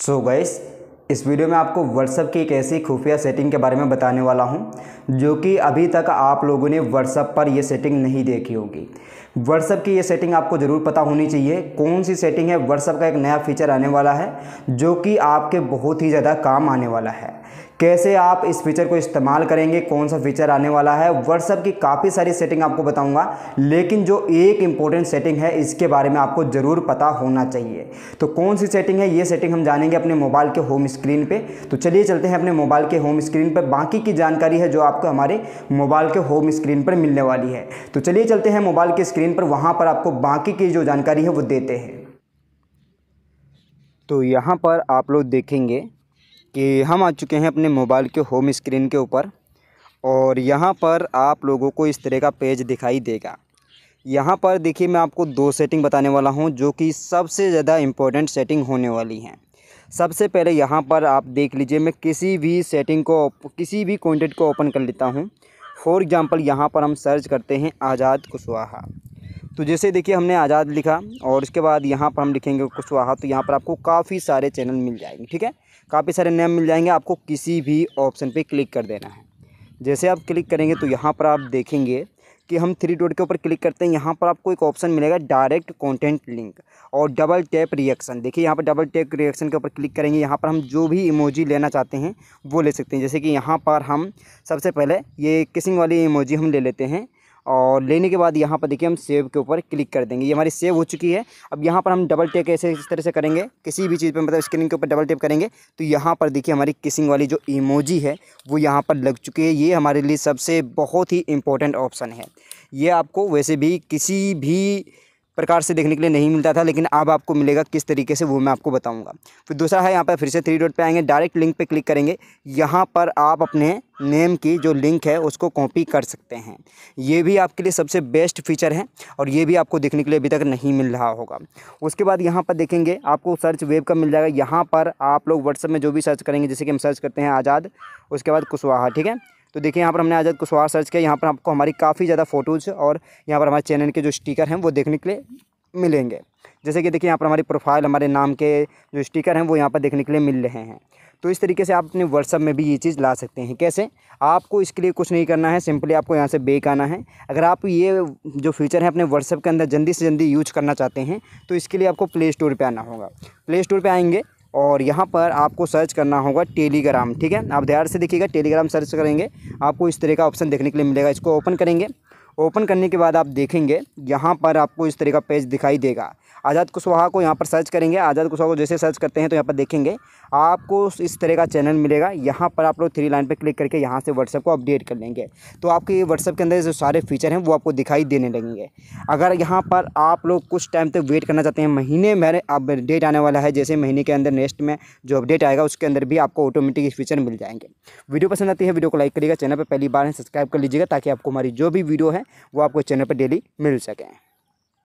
सो so guys इस video में आपको व्हाट्सअप की एक ऐसी खुफिया सेटिंग के बारे में बताने वाला हूं जो कि अभी तक आप लोगों ने व्हाट्सअप पर यह सेटिंग नहीं देखी होगी व्हाट्सअप की ये सेटिंग आपको ज़रूर पता होनी चाहिए कौन सी सेटिंग है व्हाट्सअप का एक नया फीचर आने वाला है जो कि आपके बहुत ही ज़्यादा काम आने वाला है कैसे आप इस फीचर को इस्तेमाल करेंगे कौन सा फीचर आने वाला है व्हाट्सअप की काफ़ी सारी सेटिंग आपको बताऊंगा लेकिन जो एक इंपॉर्टेंट सेटिंग है इसके बारे में आपको ज़रूर पता होना चाहिए तो कौन सी सेटिंग है ये सेटिंग हम जानेंगे अपने मोबाइल के होम स्क्रीन पे तो चलिए चलते हैं अपने मोबाइल के होम स्क्रीन पर बाकी की जानकारी है जो आपको हमारे मोबाइल के होम स्क्रीन पर मिलने वाली है तो चलिए चलते हैं मोबाइल के स्क्रीन पर वहाँ पर आपको बाकी की जो जानकारी है वो देते हैं तो यहाँ पर आप लोग देखेंगे कि हम आ चुके हैं अपने मोबाइल के होम स्क्रीन के ऊपर और यहाँ पर आप लोगों को इस तरह का पेज दिखाई देगा यहाँ पर देखिए मैं आपको दो सेटिंग बताने वाला हूँ जो कि सबसे ज़्यादा इम्पोर्टेंट सेटिंग होने वाली हैं सबसे पहले यहाँ पर आप देख लीजिए मैं किसी भी सेटिंग को किसी भी कॉन्टेंट को ओपन कर लेता हूँ फॉर एग्ज़ाम्पल यहाँ पर हम सर्च करते हैं आज़ाद कुशवाहा तो जैसे देखिए हमने आज़ाद लिखा और उसके बाद यहाँ पर हम लिखेंगे कुशवाहा तो यहाँ पर आपको काफ़ी सारे चैनल मिल जाएंगे ठीक है काफ़ी सारे नेम मिल जाएंगे आपको किसी भी ऑप्शन पे क्लिक कर देना है जैसे आप क्लिक करेंगे तो यहाँ पर आप देखेंगे कि हम थ्री डॉट के ऊपर क्लिक करते हैं यहाँ पर आपको एक ऑप्शन मिलेगा डायरेक्ट कंटेंट लिंक और डबल टैप रिएक्शन देखिए यहाँ पर डबल टैप रिएक्शन के ऊपर क्लिक करेंगे यहाँ पर हम जो भी इमोजी लेना चाहते हैं वो ले सकते हैं जैसे कि यहाँ पर हम सबसे पहले ये किसिंग वाली इमोजी हम ले लेते हैं और लेने के बाद यहाँ पर देखिए हम सेव के ऊपर क्लिक कर देंगे ये हमारी सेव हो चुकी है अब यहाँ पर हम डबल टेप ऐसे इस तरह से करेंगे किसी भी चीज़ पर मतलब स्क्रीन के ऊपर डबल टेप करेंगे तो यहाँ पर देखिए हमारी किसिंग वाली जो इमोजी है वो यहाँ पर लग चुकी है ये हमारे लिए सबसे बहुत ही इम्पोर्टेंट ऑप्शन है ये आपको वैसे भी किसी भी प्रकार से देखने के लिए नहीं मिलता था लेकिन अब आपको मिलेगा किस तरीके से वो मैं आपको बताऊंगा फिर दूसरा है यहाँ पर फिर से थ्री डॉट पे आएंगे डायरेक्ट लिंक पे क्लिक करेंगे यहाँ पर आप अपने नेम की जो लिंक है उसको कॉपी कर सकते हैं ये भी आपके लिए सबसे बेस्ट फीचर है और ये भी आपको देखने के लिए अभी तक नहीं मिल रहा होगा उसके बाद यहाँ पर देखेंगे आपको सर्च वेब का मिल जाएगा यहाँ पर आप लोग व्हाट्सअप में जो भी सर्च करेंगे जैसे कि हम सर्च करते हैं आज़ाद उसके बाद कुशवाहा ठीक है तो देखिए यहाँ पर हमने आज़ाद कुशवाहा सर्च किया यहाँ पर आपको हमारी काफ़ी ज़्यादा फ़ोटोज़ और यहाँ पर हमारे चैनल के जो स्टिकर हैं वो देखने के लिए मिलेंगे जैसे कि देखिए यहाँ पर हमारी प्रोफाइल हमारे नाम के जो स्टिकर हैं वो यहाँ पर देखने के लिए मिल रहे हैं तो इस तरीके से आप अपने व्हाट्सअप में भी ये चीज़ ला सकते हैं कैसे आपको इसके लिए कुछ नहीं करना है सिंपली आपको यहाँ से बेक आना है अगर आप ये जो फीचर है अपने व्हाट्सअप के अंदर जल्दी से जल्दी यूज करना चाहते हैं तो इसके लिए आपको प्ले स्टोर पर आना होगा प्ले स्टोर पर आएंगे और यहाँ पर आपको सर्च करना होगा टेलीग्राम ठीक है आप ध्यान से देखिएगा टेलीग्राम सर्च करेंगे आपको इस तरह का ऑप्शन देखने के लिए मिलेगा इसको ओपन करेंगे ओपन करने के बाद आप देखेंगे यहाँ पर आपको इस तरह का पेज दिखाई देगा आज़ाद कुशवाहा को यहाँ पर सर्च करेंगे आज़ाद कुशवाहा को जैसे सर्च करते हैं तो यहाँ पर देखेंगे आपको इस तरह का चैनल मिलेगा यहाँ पर आप लोग थ्री लाइन पर क्लिक करके यहाँ से व्हाट्सअप को अपडेट कर लेंगे तो आपके व्हाट्सएप के अंदर जो सारे फीचर हैं वो आपको दिखाई देने लगेंगे अगर यहाँ पर आप लोग कुछ टाइम तक वेट करना चाहते हैं महीने में अपडेट आने वाला है जैसे महीने के अंदर नेक्स्ट में जो अपडेट आएगा उसके अंदर भी आपको ऑटोमेटिक फीचर मिल जाएंगे वीडियो पसंद आती है वीडियो को लाइक करिएगा चैनल पर पहली बार सब्सक्राइब कर लीजिएगा ताकि आपको हमारी जो भी वीडियो है वो आपको चैनल पर डेली मिल सकें